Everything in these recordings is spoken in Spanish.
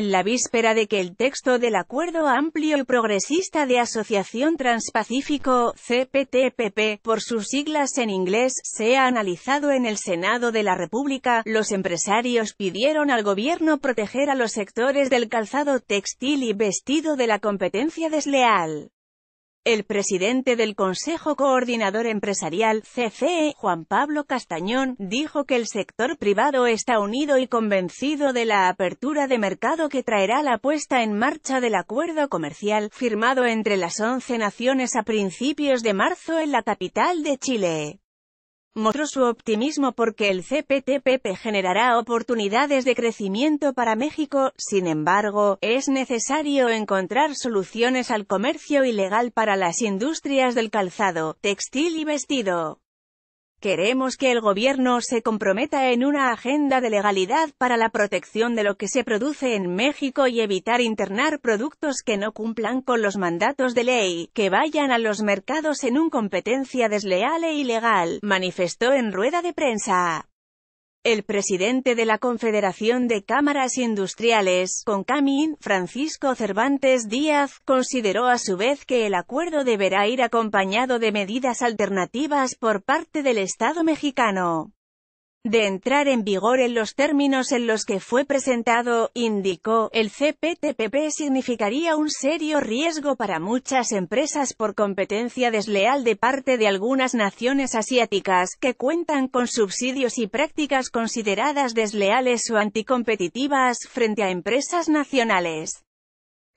en la víspera de que el texto del Acuerdo Amplio y Progresista de Asociación Transpacífico, CPTPP, por sus siglas en inglés, sea analizado en el Senado de la República, los empresarios pidieron al gobierno proteger a los sectores del calzado textil y vestido de la competencia desleal. El presidente del Consejo Coordinador Empresarial, CCE, Juan Pablo Castañón, dijo que el sector privado está unido y convencido de la apertura de mercado que traerá la puesta en marcha del acuerdo comercial, firmado entre las 11 naciones a principios de marzo en la capital de Chile. Mostró su optimismo porque el CPTPP generará oportunidades de crecimiento para México, sin embargo, es necesario encontrar soluciones al comercio ilegal para las industrias del calzado, textil y vestido. Queremos que el gobierno se comprometa en una agenda de legalidad para la protección de lo que se produce en México y evitar internar productos que no cumplan con los mandatos de ley, que vayan a los mercados en un competencia desleal e ilegal, manifestó en rueda de prensa. El presidente de la Confederación de Cámaras Industriales, Concamin, Francisco Cervantes Díaz, consideró a su vez que el acuerdo deberá ir acompañado de medidas alternativas por parte del Estado mexicano de entrar en vigor en los términos en los que fue presentado, indicó, el CPTPP significaría un serio riesgo para muchas empresas por competencia desleal de parte de algunas naciones asiáticas, que cuentan con subsidios y prácticas consideradas desleales o anticompetitivas frente a empresas nacionales.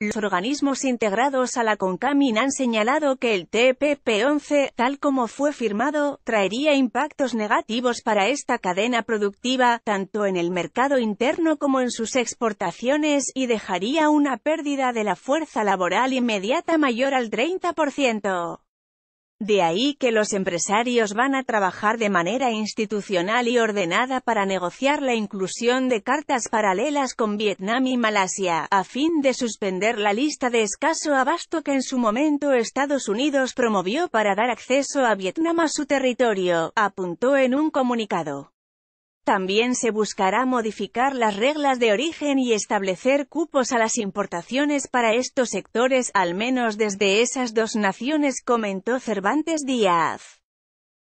Los organismos integrados a la CONCAMIN han señalado que el TPP-11, tal como fue firmado, traería impactos negativos para esta cadena productiva, tanto en el mercado interno como en sus exportaciones, y dejaría una pérdida de la fuerza laboral inmediata mayor al 30%. De ahí que los empresarios van a trabajar de manera institucional y ordenada para negociar la inclusión de cartas paralelas con Vietnam y Malasia, a fin de suspender la lista de escaso abasto que en su momento Estados Unidos promovió para dar acceso a Vietnam a su territorio, apuntó en un comunicado. También se buscará modificar las reglas de origen y establecer cupos a las importaciones para estos sectores, al menos desde esas dos naciones, comentó Cervantes Díaz.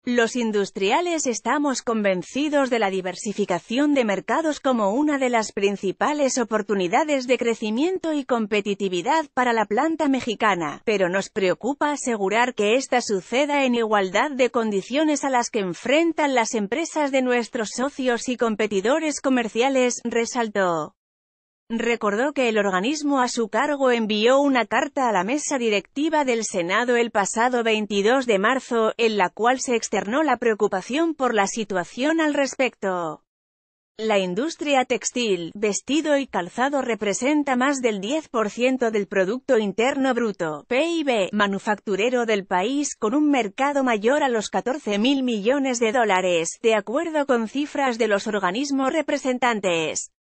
Los industriales estamos convencidos de la diversificación de mercados como una de las principales oportunidades de crecimiento y competitividad para la planta mexicana, pero nos preocupa asegurar que esta suceda en igualdad de condiciones a las que enfrentan las empresas de nuestros socios y competidores comerciales, resaltó. Recordó que el organismo a su cargo envió una carta a la mesa directiva del Senado el pasado 22 de marzo, en la cual se externó la preocupación por la situación al respecto. La industria textil, vestido y calzado representa más del 10% del Producto Interno Bruto, PIB, manufacturero del país, con un mercado mayor a los 14.000 millones de dólares, de acuerdo con cifras de los organismos representantes.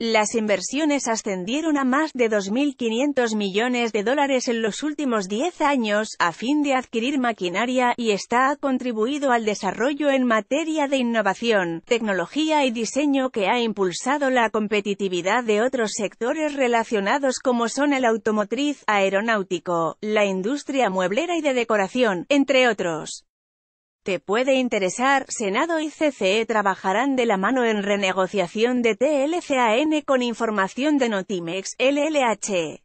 Las inversiones ascendieron a más de 2.500 millones de dólares en los últimos 10 años, a fin de adquirir maquinaria, y está contribuido al desarrollo en materia de innovación, tecnología y diseño que ha impulsado la competitividad de otros sectores relacionados como son el automotriz, aeronáutico, la industria mueblera y de decoración, entre otros. Te puede interesar, Senado y CCE trabajarán de la mano en renegociación de TLCAN con información de Notimex, LLH.